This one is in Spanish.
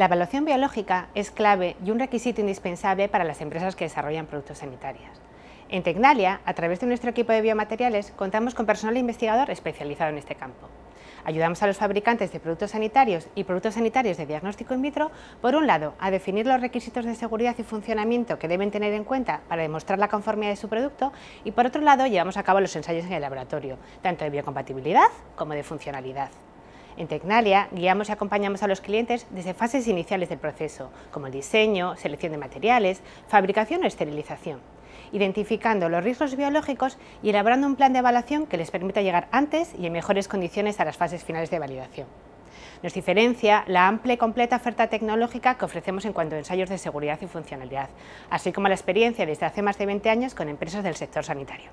La evaluación biológica es clave y un requisito indispensable para las empresas que desarrollan productos sanitarios. En Tecnalia, a través de nuestro equipo de biomateriales, contamos con personal investigador especializado en este campo. Ayudamos a los fabricantes de productos sanitarios y productos sanitarios de diagnóstico in vitro, por un lado, a definir los requisitos de seguridad y funcionamiento que deben tener en cuenta para demostrar la conformidad de su producto y, por otro lado, llevamos a cabo los ensayos en el laboratorio, tanto de biocompatibilidad como de funcionalidad. En Tecnalia guiamos y acompañamos a los clientes desde fases iniciales del proceso, como el diseño, selección de materiales, fabricación o esterilización, identificando los riesgos biológicos y elaborando un plan de evaluación que les permita llegar antes y en mejores condiciones a las fases finales de validación. Nos diferencia la amplia y completa oferta tecnológica que ofrecemos en cuanto a ensayos de seguridad y funcionalidad, así como la experiencia desde hace más de 20 años con empresas del sector sanitario.